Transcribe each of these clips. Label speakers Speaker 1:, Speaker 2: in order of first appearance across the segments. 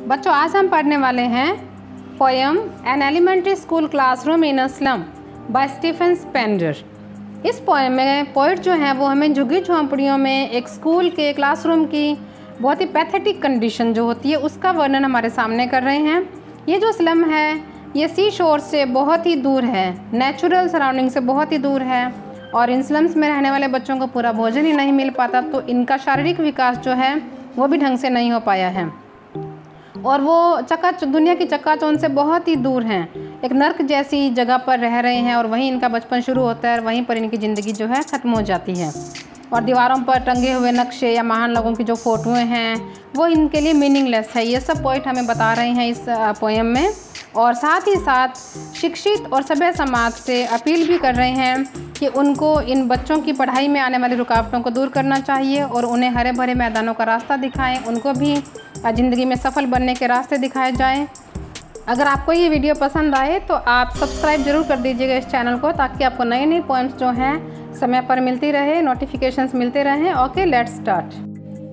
Speaker 1: बच्चों आज हम पढ़ने वाले हैं poem an elementary school classroom in a slum by Stephen Spender इस पोएम में पोइट जो हैं वो हमें झुग्गी झोंपड़ियों में एक स्कूल के क्लासरूम की बहुत ही पैथेटिक कंडीशन जो होती है उसका वर्णन हमारे सामने कर रहे हैं ये जो स्लम है ये सी शोर से बहुत ही दूर है नेचुरल सराउंडिंग से बहुत ही दूर है और इन स्लम्स में रहने वाले बच्चों को पूरा भोजन ही नहीं मिल पाता तो इनका शारीरिक विकास जो है वो भी ढंग से नहीं हो पाया है हम्म। और वो चक्का दुनिया की चौन से बहुत ही दूर हैं एक नर्क जैसी जगह पर रह रहे हैं और वहीं इनका बचपन शुरू होता है और वहीं पर इनकी ज़िंदगी जो है ख़त्म हो जाती है और दीवारों पर टंगे हुए नक्शे या महान लोगों की जो फ़ोटोएँ हैं वो इनके लिए मीनिंगलेस है ये सब पॉइंट हमें बता रहे हैं इस पोएम में और साथ ही साथ शिक्षित और सभ्य समाज से अपील भी कर रहे हैं कि उनको इन बच्चों की पढ़ाई में आने वाली रुकावटों को दूर करना चाहिए और उन्हें हरे भरे मैदानों का रास्ता दिखाएं उनको भी और ज़िंदगी में सफल बनने के रास्ते दिखाए जाएँ अगर आपको ये वीडियो पसंद आए तो आप सब्सक्राइब जरूर कर दीजिएगा इस चैनल को ताकि आपको नई नई पॉइंट्स जो हैं समय पर मिलती रहे नोटिफिकेशंस मिलते रहें okay let's start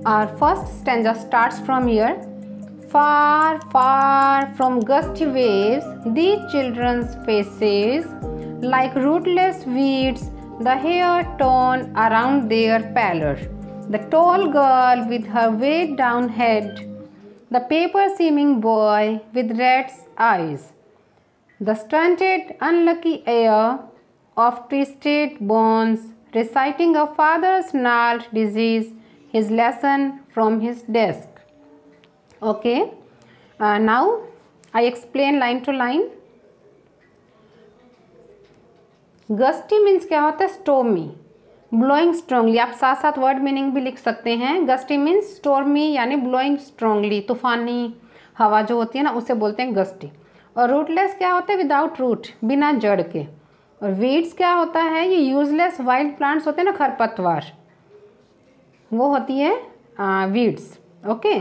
Speaker 1: our first stanza starts from year far far from gust waves the children's faces like rootless weeds the hair torn around their pallor the tall girl with her weight down head the paper seeming boy with rat's eyes. The stunted, unlucky heir of twisted bones, reciting a father's gnarled disease, his lesson from his desk. Okay, uh, now I explain line to line. Gusty means क्या Stormy. Blowing strongly आप साथ साथ word meaning भी लिख सकते हैं gusty means स्टोरमी यानी blowing strongly तूफानी हवा जो होती है ना उसे बोलते हैं गस्टी और रूटलेस क्या होता है विदाउट रूट बिना जड़ के और वीड्स क्या होता है ये यूजलेस वाइल्ड प्लांट्स होते हैं ना खरपतवार वो होती है आ, वीड्स ओके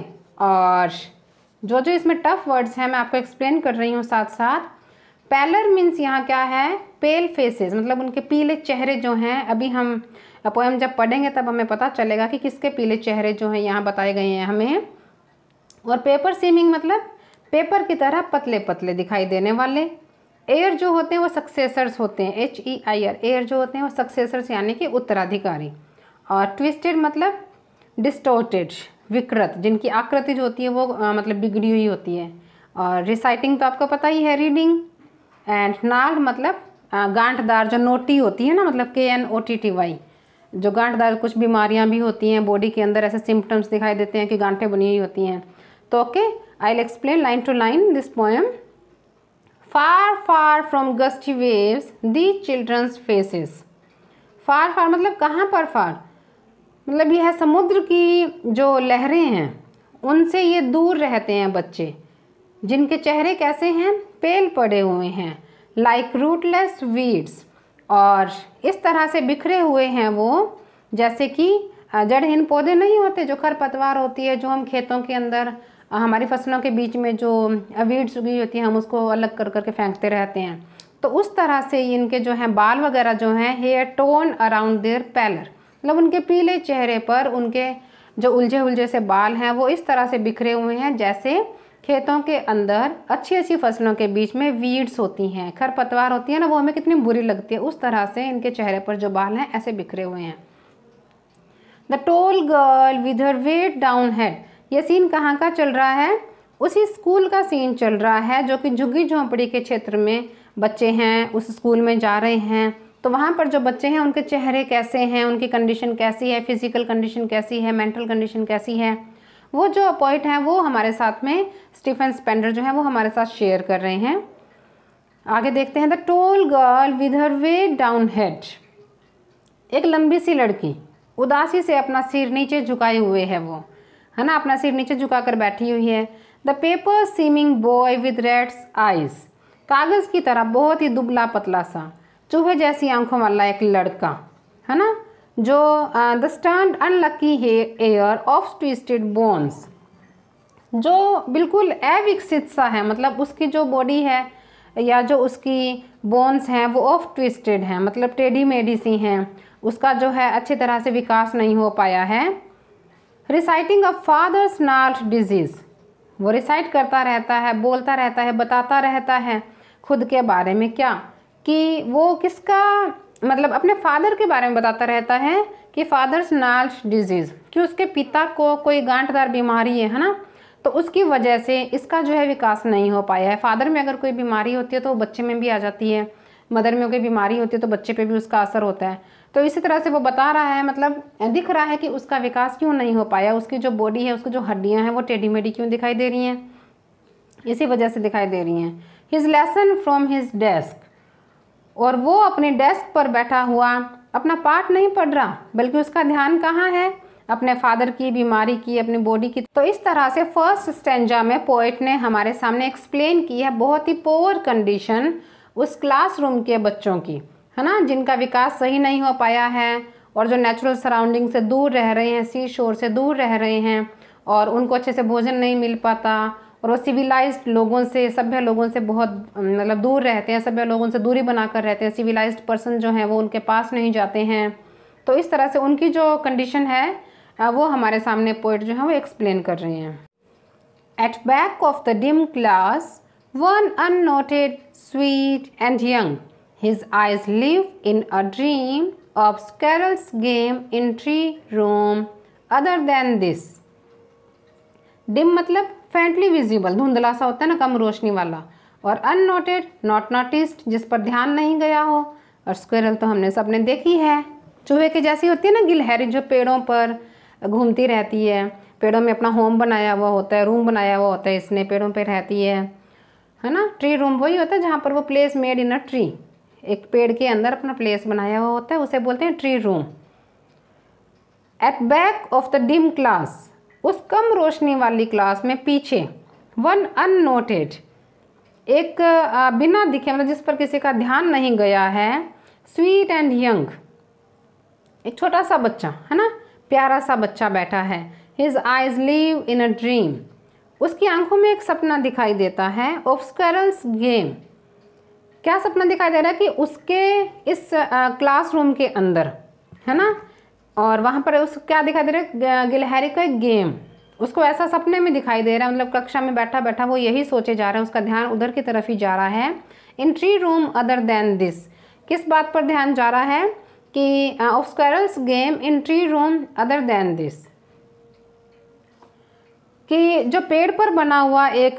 Speaker 1: और जो जो इसमें टफ वर्ड्स हैं मैं आपको एक्सप्लेन कर रही हूँ साथ साथ पैलर मीन्स यहाँ क्या है पेल फेसेस मतलब उनके पीले चेहरे जो हैं अभी हम पोएम जब पढ़ेंगे तब हमें पता चलेगा कि किसके पीले चेहरे जो हैं यहाँ बताए गए हैं हमें और पेपर सीमिंग मतलब पेपर की तरह पतले पतले दिखाई देने वाले एयर जो होते हैं वो सक्सेसर्स होते हैं H E I R heir जो होते हैं वो सक्सेसर्स यानी कि उत्तराधिकारी और ट्विस्टेड मतलब डिस्टोटेड विकृत जिनकी आकृति जो होती है वो आ, मतलब बिगड़ी हुई होती है और रिसाइटिंग तो आपको पता ही है रीडिंग एंड नाल मतलब गांठदार जो नोटी होती है ना मतलब के N O T T Y जो गांठदार कुछ बीमारियां भी होती हैं बॉडी के अंदर ऐसे सिम्टम्स दिखाई देते हैं कि गांठें बनी हुई होती हैं तो okay I will explain line to line this poem far far from gusty waves the children's faces far far मतलब कहाँ पर फार मतलब यह समुद्र की जो लहरें हैं उनसे ये दूर रहते हैं बच्चे जिनके चेहरे कैसे हैं पेल पड़े हुए हैं लाइक रूटलेस वीड्स और इस तरह से बिखरे हुए हैं वो जैसे कि जड़हीन पौधे नहीं होते जो खरपतवार होती है जो हम खेतों के अंदर हमारी फसलों के बीच में जो वीड्स उगी होती हैं हम उसको अलग कर करके फेंकते रहते हैं तो उस तरह से इनके जो हैं बाल वगैरह जो हैं hair torn around their pallor मतलब उनके पीले चेहरे पर उनके जो उलझे उलझे से बाल हैं वो इस तरह से बिखरे हुए हैं जैसे खेतों के अंदर अच्छी अच्छी फसलों के बीच में वीड्स होती हैं खरपतवार होती है ना वो हमें कितनी बुरी लगती है उस तरह से इनके चेहरे पर जो बाल हैं ऐसे बिखरे हुए हैं the tall girl with her weight down head ये सीन कहाँ का चल रहा है उसी स्कूल का सीन चल रहा है जो कि झुग्गी झोंपड़ी के क्षेत्र में बच्चे हैं उस स्कूल में जा रहे हैं तो वहाँ पर जो बच्चे हैं उनके चेहरे कैसे हैं उनकी कंडीशन कैसी है फिज़िकल कंडीशन कैसी है मेंटल कंडीशन कैसी है वो जो अपॉइंट हैं वो हमारे साथ में स्टीफन स्पेंडर जो है वो हमारे साथ शेयर कर रहे हैं आगे देखते हैं the tall girl with her weigh down head एक लंबी सी लड़की उदासी से अपना सिर नीचे झुकाए हुए है वो है ना अपना सिर नीचे झुका कर बैठी हुई है the paper seeming boy with rat's eyes कागज़ की तरह बहुत ही दुबला पतला सा चूहे जैसी आंखों वाला एक लड़का है ना जो the stern unlucky heir of twisted bones जो बिल्कुल अविकसित सा है मतलब उसकी जो बॉडी है या जो उसकी बोन्स हैं वो ऑफ ट्विस्टेड हैं मतलब टेढ़ी मेढ़ी सी हैं उसका जो है अच्छी तरह से विकास नहीं हो पाया है reciting a father's gnarled disease वो रिसाइट करता रहता है बोलता रहता है बताता रहता है खुद के बारे में क्या कि वो किसका मतलब अपने फादर के बारे में बताता रहता है कि फादर्स नाल्स डिजीज़ कि उसके पिता को कोई गांठदार बीमारी है है ना तो उसकी वजह से इसका जो है विकास नहीं हो पाया है फादर में अगर कोई बीमारी होती है तो वो बच्चे में भी आ जाती है मदर में कोई बीमारी होती है तो बच्चे पे भी उसका असर होता है तो इसी तरह से वो बता रहा है मतलब दिख रहा है कि उसका विकास क्यों नहीं हो पाया उसकी जो बॉडी है उसकी जो हड्डियाँ हैं वो टेढ़ी मेढ़ी क्यों दिखाई दे रही हैं इसी वजह से दिखाई दे रही हैं his lesson from his desk और वो अपने डेस्क पर बैठा हुआ अपना पाठ नहीं पढ़ रहा बल्कि उसका ध्यान कहाँ है अपने फादर की बीमारी की अपनी बॉडी की तो इस तरह से फर्स्ट स्टेंजा में पोइट ने हमारे सामने एक्सप्लेन की है बहुत ही पोअर कंडीशन उस क्लासरूम के बच्चों की है ना जिनका विकास सही नहीं हो पाया है और जो नेचुरल सराउंडिंग से दूर रह रहे हैं सी शोर से दूर रह रहे हैं और उनको अच्छे से भोजन नहीं मिल पाता और वो सिविलाइज्ड लोगों से सभ्य लोगों से बहुत मतलब दूर रहते हैं सभ्य लोगों से दूरी बना कर रहते हैं सिविलाइज्ड पर्सन जो हैं वो उनके पास नहीं जाते हैं तो इस तरह से उनकी जो कंडीशन है वो हमारे सामने पोइट जो है वो एक्सप्लेन कर रहे हैं at back of the dim class one unnoted sweet and young his eyes live in a dream of squirrel's game in tree room other than this dim मतलब फेंटली विजिबल धुंधला सा होता है ना कम रोशनी वाला और अननोटेड नॉट नोटिस्ड जिस पर ध्यान नहीं गया हो और स्क्वेरल तो हमने सबने देखी है चूहे के जैसी होती है ना गिलहरी जो पेड़ों पर घूमती रहती है पेड़ों में अपना होम बनाया हुआ होता है रूम बनाया हुआ होता है इसने पेड़ों पर पे रहती है है ना ट्री रूम वही होता है जहाँ पर वो place made in a tree एक पेड़ के अंदर अपना प्लेस बनाया हुआ होता है उसे बोलते हैं tree room at back of the dim class उस कम रोशनी वाली क्लास में पीछे वन अननोटेड एक बिना दिखे मतलब जिस पर किसी का ध्यान नहीं गया है स्वीट एंड यंग एक छोटा सा बच्चा है ना प्यारा सा बच्चा बैठा है his eyes live in a dream उसकी आंखों में एक सपना दिखाई देता है ऑफस्करल्स गेम क्या सपना दिखाई दे रहा है कि उसके इस क्लासरूम के अंदर है ना और वहाँ पर उस क्या दिखाई दे रहा है गिलहरी का एक गेम उसको ऐसा सपने में दिखाई दे रहा है मतलब कक्षा में बैठा बैठा वो यही सोचे जा रहा है उसका ध्यान उधर की तरफ ही जा रहा है in tree room other than this किस बात पर ध्यान जा रहा है कि of squirrel's game in tree room other than this कि जो पेड़ पर बना हुआ एक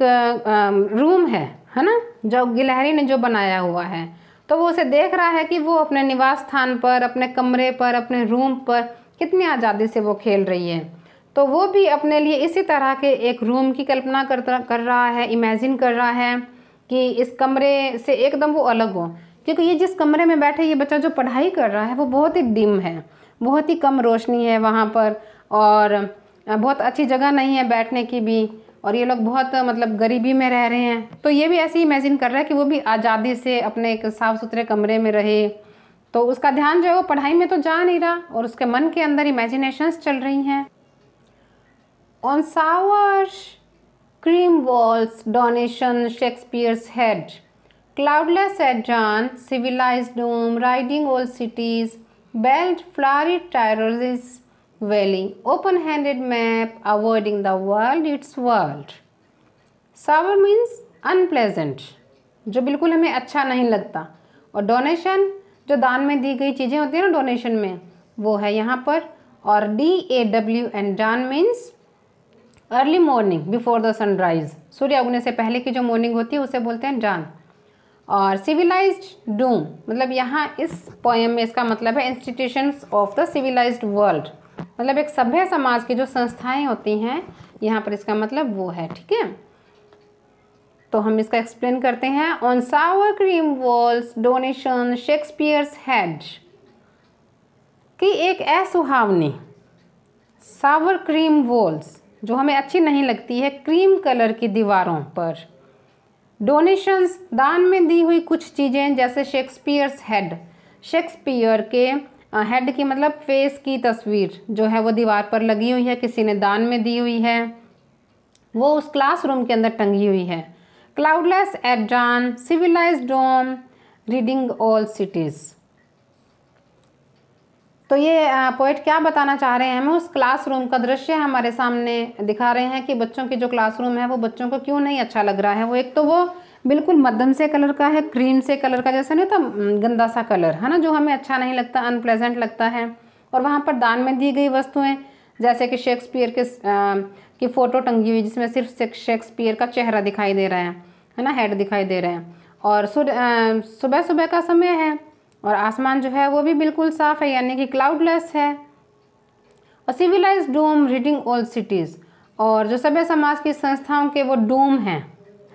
Speaker 1: रूम है है ना जो गिलहरी ने जो बनाया हुआ है तो वो उसे देख रहा है कि वो अपने निवास स्थान पर अपने कमरे पर अपने रूम पर कितनी आज़ादी से वो खेल रही है तो वो भी अपने लिए इसी तरह के एक रूम की कल्पना कर कर रहा है इमेजिन कर रहा है कि इस कमरे से एकदम वो अलग हो क्योंकि ये जिस कमरे में बैठे ये बच्चा जो पढ़ाई कर रहा है वो बहुत ही डिम है बहुत ही कम रोशनी है वहाँ पर और बहुत अच्छी जगह नहीं है बैठने की भी और ये लोग बहुत मतलब गरीबी में रह रहे हैं तो ये भी ऐसे ही इमेजिन कर रहा है कि वो भी आज़ादी से अपने एक साफ़ सुथरे कमरे में रहे तो उसका ध्यान जो है वो पढ़ाई में तो जा नहीं रहा और उसके मन के अंदर इमेजिनेशंस चल रही हैं on sour cream walls donation Shakespeare's head cloudless at dawn civilized dome riding old cities belt flurried veiling open handed map avoiding the world its world sour means unpleasant जो बिल्कुल हमें अच्छा नहीं लगता और डोनेशन जो दान में दी गई चीज़ें होती हैं ना डोनेशन में वो है यहाँ पर और D A W N dawn means early morning before the sunrise सूर्य उगने से पहले की जो मॉर्निंग होती है उसे बोलते हैं डान और सिविलाइज डूम मतलब यहाँ इस पोएम में इसका मतलब है institutions of the civilised world मतलब एक सभ्य समाज की जो संस्थाएं होती हैं यहाँ पर इसका मतलब वो है ठीक है तो हम इसका एक्सप्लेन करते हैं on sour cream walls donation Shakespeare's head की एक असुहावनी सावर क्रीम वॉल्स जो हमें अच्छी नहीं लगती है क्रीम कलर की दीवारों पर डोनेशंस दान में दी हुई कुछ चीज़ें जैसे शेक्सपियर्स हेड शेक्सपियर के हेड की मतलब फेस की तस्वीर जो है वो दीवार पर लगी हुई है किसी ने दान में दी हुई है वो उस क्लासरूम के अंदर टंगी हुई है cloudless at dawn civilised dome riding all cities तो ये पोइट क्या बताना चाह रहे हैं हमें उस क्लासरूम का दृश्य हमारे सामने दिखा रहे हैं कि बच्चों की जो क्लासरूम है वो बच्चों को क्यों नहीं अच्छा लग रहा है वो एक तो वो बिल्कुल मध्यम से कलर का है क्रीम से कलर का जैसा नहीं तो गंदा सा कलर है ना जो हमें अच्छा नहीं लगता अनप्लेजेंट लगता है और वहाँ पर दान में दी गई वस्तुएं जैसे कि शेक्सपियर के आ, की फ़ोटो टंगी हुई जिसमें सिर्फ शेक्सपियर का चेहरा दिखाई दे रहा है है ना हेड दिखाई दे रहे हैं और सुबह सुबह का समय है और आसमान जो है वो भी बिल्कुल साफ़ है यानी कि क्लाउडलेस है और civilised dome riding old cities और जो सभ्य समाज की संस्थाओं के वो डोम हैं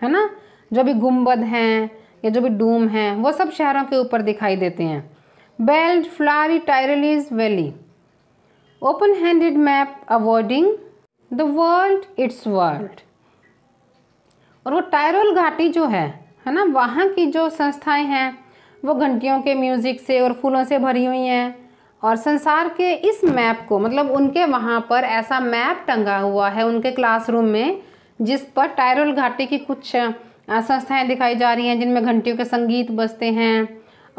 Speaker 1: है ना जो भी गुम्बद हैं या जो भी डूम हैं वो सब शहरों के ऊपर दिखाई देते हैं belt flowery Tyrolese valley open handed map awarding the world its world और वो टायरल घाटी जो है है ना वहाँ की जो संस्थाएं हैं वो घंटियों के म्यूज़िक से और फूलों से भरी हुई हैं और संसार के इस मैप को मतलब उनके वहाँ पर ऐसा मैप टंगा हुआ है उनके क्लासरूम में जिस पर टायरल घाटी की कुछ संस्थाएं दिखाई जा रही हैं जिनमें घंटियों के संगीत बजते हैं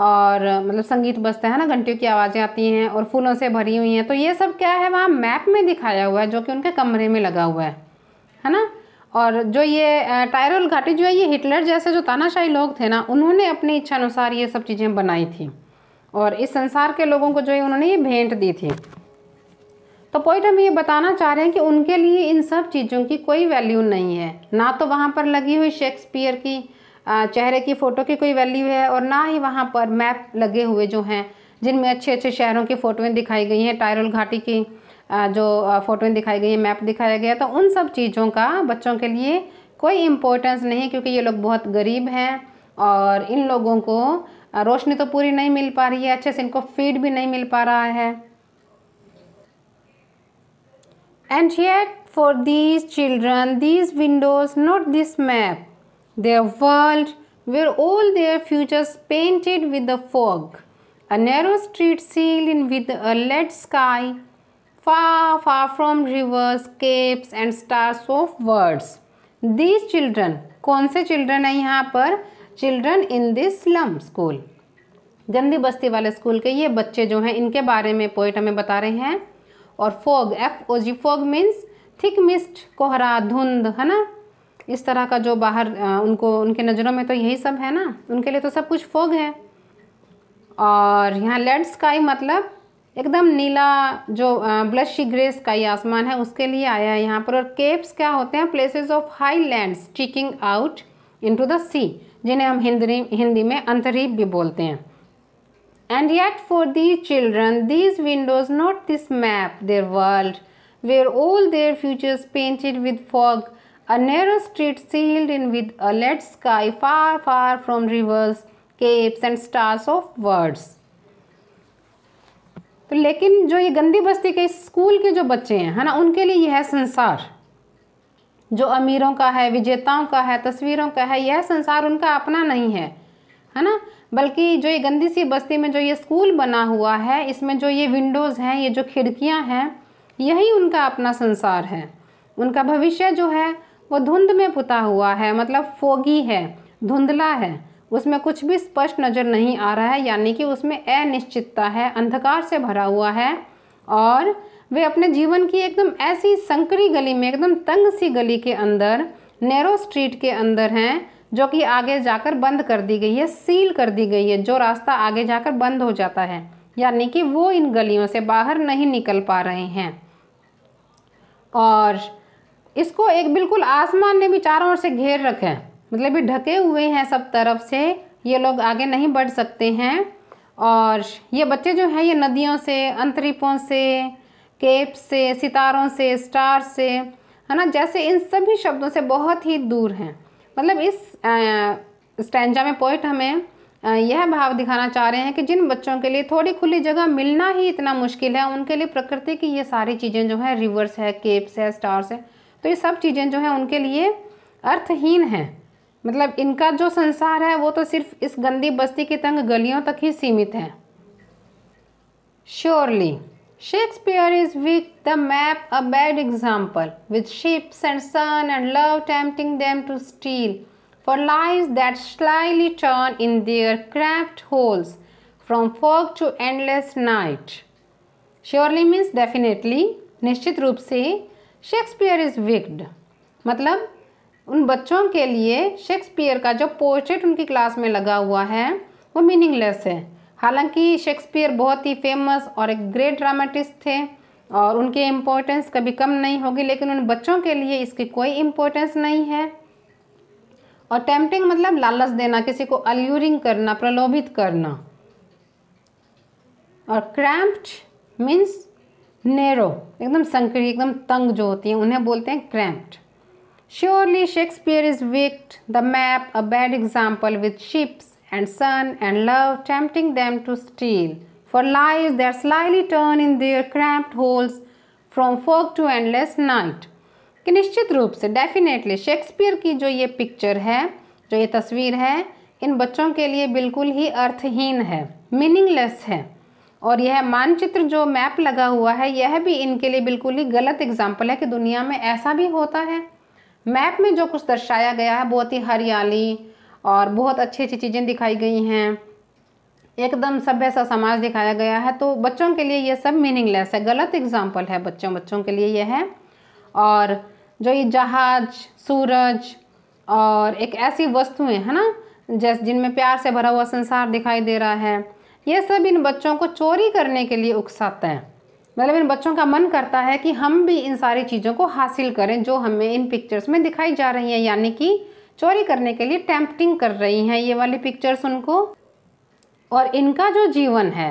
Speaker 1: और मतलब संगीत बजता है ना घंटियों की आवाज़ें आती हैं और फूलों से भरी हुई हैं तो ये सब क्या है वहाँ मैप में दिखाया हुआ है जो कि उनके कमरे में लगा हुआ है है ना और जो ये टायरल घाटी जो है ये हिटलर जैसे जो तानाशाही लोग थे ना उन्होंने अपनी इच्छा अनुसार ये सब चीज़ें बनाई थी और इस संसार के लोगों को जो है उन्होंने ये भेंट दी थी तो पॉइंट हम ये बताना चाह रहे हैं कि उनके लिए इन सब चीज़ों की कोई वैल्यू नहीं है ना तो वहाँ पर लगी हुई शेक्सपियर की चेहरे की फ़ोटो की कोई वैल्यू है और ना ही वहाँ पर मैप लगे हुए जो हैं जिनमें अच्छे अच्छे शहरों की फ़ोटोएँ दिखाई गई हैं टायरल घाटी की जो फ़ोटोएँ दिखाई गई हैं मैप दिखाया गया तो उन सब चीज़ों का बच्चों के लिए कोई इम्पोर्टेंस नहीं क्योंकि ये लोग बहुत गरीब हैं और इन लोगों को रोशनी तो पूरी नहीं मिल पा रही है अच्छे से इनको फीड भी नहीं मिल पा रहा है And yet, for these children, these windows, not this map, their world, where all their futures painted with the fog. A narrow street sealed in with a lead sky, far, far from rivers, capes and stars of words. These children, कौन से children हैं यहाँ पर children in this slum school गंदी बस्ती वाले school के ये बच्चे जो हैं इनके बारे में पोइट हमें बता रहे हैं और fog F O G fog means thick mist कोहरा धुंध है ना इस तरह का जो बाहर उनको उनके नज़रों में तो यही सब है ना उनके लिए तो सब कुछ फोग है और यहाँ लेड स्काई मतलब एकदम नीला जो ब्लशी ग्रे स्काई आसमान है उसके लिए आया है यहाँ पर और केप्स क्या होते हैं places of high land sticking out into the sea जिन्हें हम हिंदी हिंदी में अंतरीप भी बोलते हैं And yet for these children, these windows, not this map, their world, where all their futures painted with fog, a narrow street sealed in with a lead sky far, far from rivers, capes and stars of words तो लेकिन जो ये गंदी बस्ती के school के जो बच्चे हैं है ना उनके लिए यह संसार जो अमीरों का है विजेताओं का है तस्वीरों का है यह संसार उनका अपना नहीं है है ना बल्कि जो ये गंदी सी बस्ती में जो ये स्कूल बना हुआ है इसमें जो ये विंडोज़ हैं ये जो खिड़कियाँ हैं यही उनका अपना संसार है उनका भविष्य जो है वो धुंध में पुता हुआ है मतलब फोगी है धुंधला है उसमें कुछ भी स्पष्ट नज़र नहीं आ रहा है यानी कि उसमें अनिश्चितता है अंधकार से भरा हुआ है और वे अपने जीवन की एकदम ऐसी संकरी गली में एकदम तंग सी गली के अंदर नैरो स्ट्रीट के अंदर हैं जो कि आगे जाकर बंद कर दी गई है सील कर दी गई है जो रास्ता आगे जाकर बंद हो जाता है यानी कि वो इन गलियों से बाहर नहीं निकल पा रहे हैं और इसको एक बिल्कुल आसमान ने भी चारों ओर से घेर रखा है मतलब ये ढके हुए हैं सब तरफ से ये लोग आगे नहीं बढ़ सकते हैं और ये बच्चे जो हैं ये नदियों से अंतरिपों से केप से सितारों से स्टार से है ना जैसे इन सभी शब्दों से बहुत ही दूर हैं मतलब इस स्टैंजा में पोइट हमें यह भाव दिखाना चाह रहे हैं कि जिन बच्चों के लिए थोड़ी खुली जगह मिलना ही इतना मुश्किल है उनके लिए प्रकृति की ये सारी चीज़ें जो है रिवर्स है केप्स है स्टार्स है तो ये सब चीज़ें जो हैं उनके लिए अर्थहीन हैं मतलब इनका जो संसार है वो तो सिर्फ इस गंदी बस्ती की तंग गलियों तक ही सीमित है surely Shakespeare is weak, the map a bad example, with ships and sun and love tempting them to steal, for lies that slyly turn in their cramped holes from fog to endless night. Surely means definitely, निश्चित रूप से Shakespeare is wicked मतलब उन बच्चों के लिए Shakespeare का जो पोर्ट्रेट उनकी क्लास में लगा हुआ है वो मीनिंगलेस है हालांकि शेक्सपियर बहुत ही फेमस और एक ग्रेट ड्रामेटिस्ट थे और उनके इम्पोर्टेंस कभी कम नहीं होगी लेकिन उन बच्चों के लिए इसकी कोई इम्पोर्टेंस नहीं है और टेम्पटिंग मतलब लालच देना किसी को अल्यूरिंग करना प्रलोभित करना और क्रैम्प्ड मीन्स नेरो एकदम संकरी एकदम तंग जो होती है उन्हें बोलते हैं cramped surely Shakespeare is wicked the map a bad example with ships and sun and love tempting them to steal. For lies that slyly turn in their cramped holes from fog to endless night. कि निश्चित रूप से definitely Shakespeare की जो ये picture है जो ये तस्वीर है इन बच्चों के लिए बिल्कुल ही अर्थहीन है मीनिंगलेस है और यह मानचित्र जो मैप लगा हुआ है यह भी इनके लिए बिल्कुल ही गलत एग्जाम्पल है कि दुनिया में ऐसा भी होता है मैप में जो कुछ दर्शाया गया है बहुत ही हरियाली और बहुत अच्छी अच्छी चीज़ें दिखाई गई हैं एकदम सभ्य सा समाज दिखाया गया है तो बच्चों के लिए ये सब मीनिंगलेस है गलत एग्ज़ाम्पल है बच्चों बच्चों के लिए यह है और जो ये जहाज सूरज और एक ऐसी वस्तुएं है ना जैसे जिनमें प्यार से भरा हुआ संसार दिखाई दे रहा है ये सब इन बच्चों को चोरी करने के लिए उकसाते हैं मतलब इन बच्चों का मन करता है कि हम भी इन सारी चीज़ों को हासिल करें जो हमें इन पिक्चर्स में दिखाई जा रही हैं यानी कि चोरी करने के लिए टेम्पटिंग कर रही हैं ये वाली पिक्चर्स उनको और इनका जो जीवन है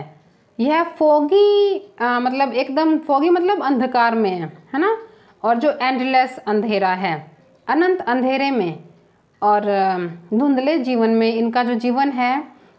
Speaker 1: यह फोगी आ, मतलब एकदम फोगी मतलब अंधकार में है है ना और जो एंडलेस अंधेरा है अनंत अंधेरे में और धुंधले जीवन में इनका जो जीवन है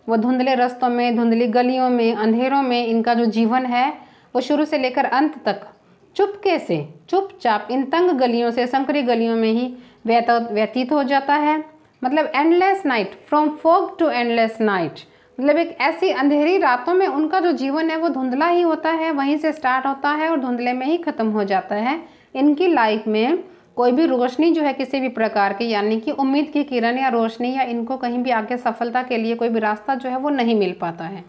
Speaker 1: वो धुंधले रस्तों में धुंधली गलियों में अंधेरों में इनका जो जीवन है वो शुरू से लेकर अंत तक चुपके से चुपचाप इन तंग गलियों से संकरी गलियों में ही व्यतीत हो जाता है मतलब endless night from fog to endless night मतलब एक ऐसी अंधेरी रातों में उनका जो जीवन है वो धुंधला ही होता है वहीं से स्टार्ट होता है और धुंधले में ही ख़त्म हो जाता है इनकी लाइफ में कोई भी रोशनी जो है किसी भी प्रकार की यानी कि उम्मीद की किरण या रोशनी या इनको कहीं भी आगे सफलता के लिए कोई भी रास्ता जो है वो नहीं मिल पाता है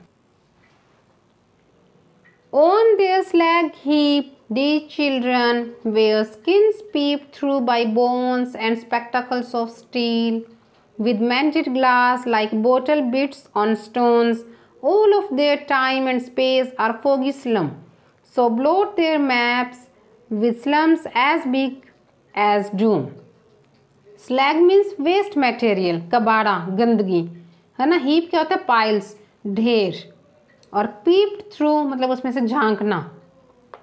Speaker 1: ओन दिस लैग ही These children, wear skins peeped through by bones and spectacles of steel, with melted glass like bottle bits on stones, all of their time and space are foggy slum. So blot their maps with slums as big as doom. Slag means waste material, kabada, gandgi, है ना heap क्या होता है piles ढेर और peeped through मतलब उसमें से झांकना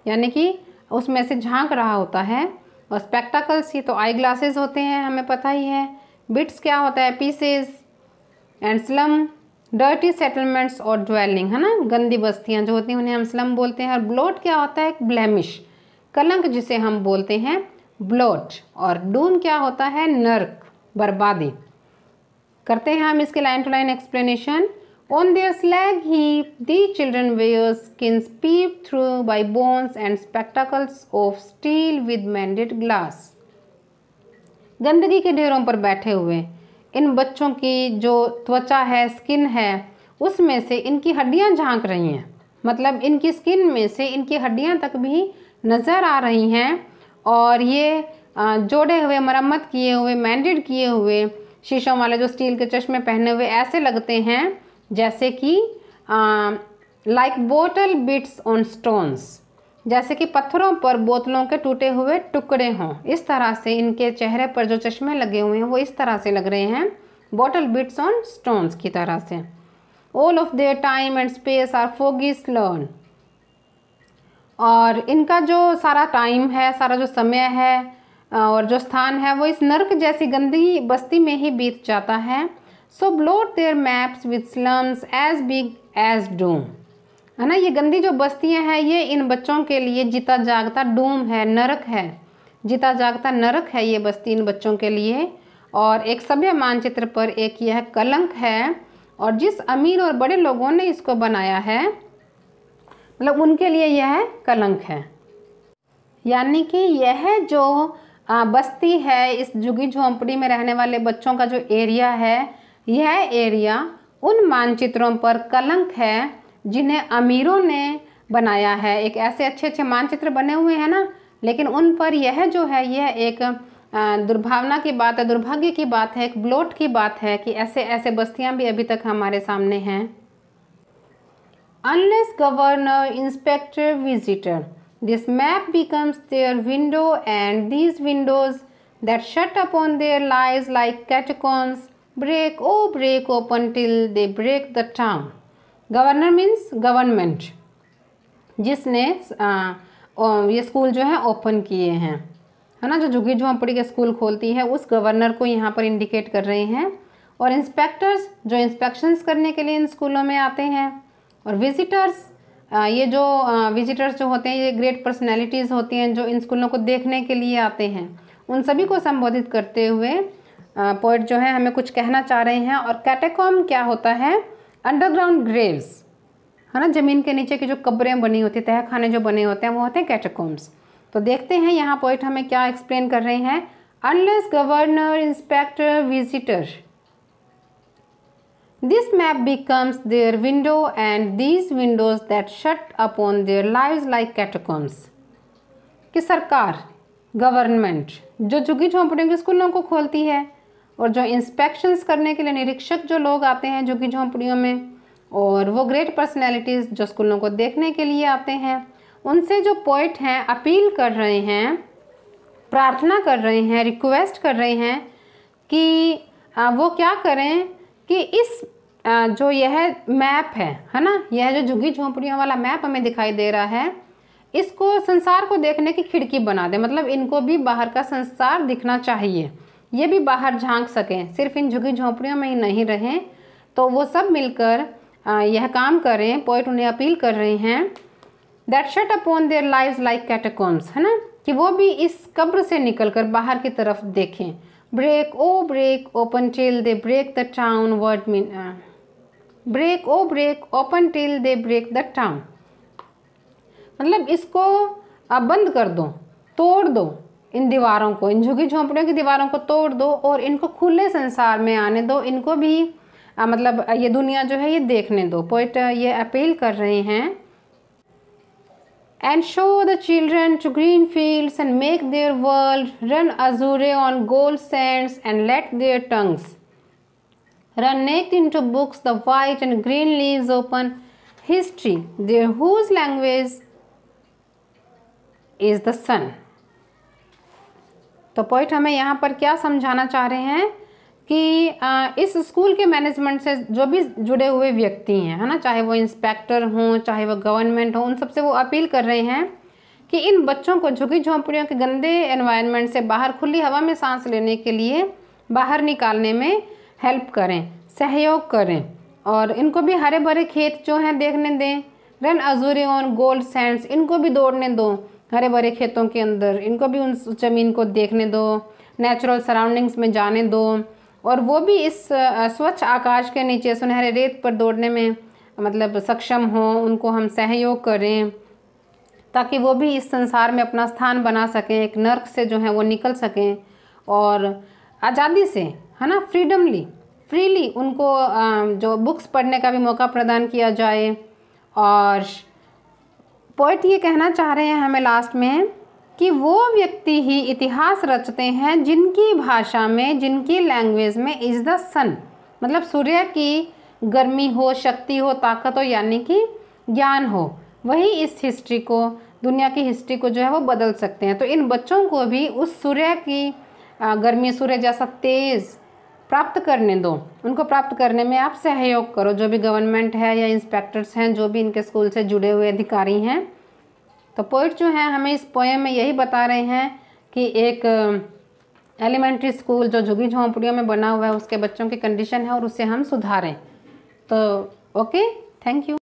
Speaker 1: यानी कि उसमें से झांक रहा होता है और स्पेक्टाकल्स ही तो आई ग्लासेस होते हैं हमें पता ही है बिट्स क्या होता है pieces and slum dirty settlements और ज्वेलिंग है ना गंदी बस्तियाँ जो होती हैं उन्हें हम स्लम बोलते हैं और ब्लॉट क्या होता है ब्लैमिश कलंक जिसे हम बोलते हैं ब्लॉट और डून क्या होता है नर्क बर्बादी करते हैं हम इसके line to line explanation On their slag heap, the children wear skins peeped through by bones and spectacles of steel with mended glass. गंदगी के ढेरों पर बैठे हुए इन बच्चों की जो त्वचा है स्किन है उसमें से इनकी हड्डियां झांक रही हैं मतलब इनकी स्किन में से इनकी हड्डियां तक भी नज़र आ रही हैं और ये जोड़े हुए मरम्मत किए हुए मैंडेड किए हुए शीशों वाले जो स्टील के चश्मे पहने हुए ऐसे लगते हैं जैसे कि like bottle bits on stones जैसे कि पत्थरों पर बोतलों के टूटे हुए टुकड़े हों इस तरह से इनके चेहरे पर जो चश्मे लगे हुए हैं वो इस तरह से लग रहे हैं बोटल बिट्स ऑन स्टोन्स की तरह से all of their time and space are foggy learn और इनका जो सारा टाइम है सारा जो समय है और जो स्थान है वो इस नर्क जैसी गंदी बस्ती में ही बीत जाता है so blot their maps with slums as big as doom है ना ये गंदी जो बस्तियां हैं ये इन बच्चों के लिए जीता जागता डूम है नरक है जीता जागता नरक है ये बस्ती इन बच्चों के लिए और एक सभ्य मानचित्र पर एक यह कलंक है और जिस अमीर और बड़े लोगों ने इसको बनाया है मतलब उनके लिए यह कलंक है यानी कि यह जो बस्ती है इस झुगी झोंपड़ी में रहने वाले बच्चों का जो एरिया है यह एरिया उन मानचित्रों पर कलंक है जिन्हें अमीरों ने बनाया है एक ऐसे अच्छे अच्छे मानचित्र बने हुए हैं ना लेकिन उन पर यह जो है यह एक दुर्भावना की बात है दुर्भाग्य की बात है एक ब्लोट की बात है कि ऐसे ऐसे बस्तियां भी अभी तक हमारे सामने हैं unless governor inspector visitor this map becomes their window and these windows that shut upon their lies like catacombs break oh break open till they break the town governor means government जिसने ये school जो है open किए हैं है ना जो झुग्गी झोंपड़ी के स्कूल खोलती है उस गवर्नर को यहाँ पर इंडिकेट कर रहे हैं और इंस्पेक्टर्स जो इंस्पेक्शंस करने के लिए इन स्कूलों में आते हैं और विजिटर्स ये जो विजिटर्स जो होते हैं ये ग्रेट पर्सनैलिटीज़ होती हैं जो इन स्कूलों को देखने के लिए आते हैं उन सभी को संबोधित करते हुए पोइट जो है हमें कुछ कहना चाह रहे हैं और कैटेकॉम क्या होता है अंडरग्राउंड ग्रेव्स है ना ज़मीन के नीचे की जो कब्रें बनी होती है तहखाने जो बने होते हैं वो होते हैं कैटेकॉम्स तो देखते हैं यहाँ पोइट हमें क्या एक्सप्लेन कर रहे हैं unless governor inspector visitor this map becomes their window and these windows that shut upon their live like catacombs कि सरकार गवर्नमेंट जो झुग्गी झोंपड़ियों के स्कूलों को खोलती है और जो इंस्पेक्शंस करने के लिए निरीक्षक जो लोग आते हैं जो कि झोंपड़ियों में और वो ग्रेट पर्सनैलिटीज़ जो स्कूलों को देखने के लिए आते हैं उनसे जो पोइट हैं अपील कर रहे हैं प्रार्थना कर रहे हैं रिक्वेस्ट कर रहे हैं कि वो क्या करें कि इस जो यह मैप है है ना यह जो झुग्गी झोंपड़ियों वाला मैप हमें दिखाई दे रहा है इसको संसार को देखने की खिड़की बना दें मतलब इनको भी बाहर का संसार दिखना चाहिए ये भी बाहर झांक सकें सिर्फ इन झुकी झोंपड़ियों में ही नहीं रहें तो वो सब मिलकर यह काम करें पोइट उन्हें अपील कर रहे हैं that shut upon their live like catacombs है ना कि वो भी इस कब्र से निकलकर बाहर की तरफ देखें break O break open till they break the town word mean break O break open till they break the town मतलब इसको अब बंद कर दो तोड़ दो इन दीवारों को इन झुकी झोंपड़ियों की दीवारों को तोड़ दो और इनको खुले संसार में आने दो इनको भी आ, मतलब ये दुनिया जो है ये देखने दो पोइट ये अपील कर रहे हैं and show the children to green fields and make their world run azure on gold sands and let their tongues run naked into books the white and green leaves open history their whose language is the sun तो point हमें यहाँ पर क्या समझाना चाह रहे हैं कि इस स्कूल के मैनेजमेंट से जो भी जुड़े हुए व्यक्ति हैं है ना चाहे वो इंस्पेक्टर हों चाहे वो गवर्नमेंट हो उन सबसे वो अपील कर रहे हैं कि इन बच्चों को झुकी झोंपड़ियों के गंदे एनवायरनमेंट से बाहर खुली हवा में सांस लेने के लिए बाहर निकालने में हेल्प करें सहयोग करें और इनको भी हरे भरे खेत जो हैं देखने दें run azure on gold sands इनको भी दौड़ने दो हरे भरे खेतों के अंदर इनको भी उन ज़मीन को देखने दो नेचुरल सराउंडिंग्स में जाने दो और वो भी इस स्वच्छ आकाश के नीचे सुनहरे रेत पर दौड़ने में मतलब सक्षम हो उनको हम सहयोग करें ताकि वो भी इस संसार में अपना स्थान बना सकें एक नर्क से जो है वो निकल सकें और आज़ादी से है ना फ्रीडमली फ्रीली उनको जो बुक्स पढ़ने का भी मौका प्रदान किया जाए और पोइट ये कहना चाह रहे हैं हमें लास्ट में कि वो व्यक्ति ही इतिहास रचते हैं जिनकी भाषा में जिनकी लैंग्वेज में इज़ द सन मतलब सूर्य की गर्मी हो शक्ति हो ताकत हो यानी कि ज्ञान हो वही इस हिस्ट्री को दुनिया की हिस्ट्री को जो है वो बदल सकते हैं तो इन बच्चों को भी उस सूर्य की गर्मी सूर्य जैसा तेज़ प्राप्त करने दो उनको प्राप्त करने में आप सहयोग करो जो भी गवर्नमेंट है या इंस्पेक्टर्स हैं जो भी इनके स्कूल से जुड़े हुए अधिकारी हैं तो पोइट जो है हमें इस पोएम में यही बता रहे हैं कि एक एलिमेंट्री स्कूल जो झुग्गी झोंपड़ियों में बना हुआ है उसके बच्चों की कंडीशन है और उसे हम सुधारें तो ओके थैंक यू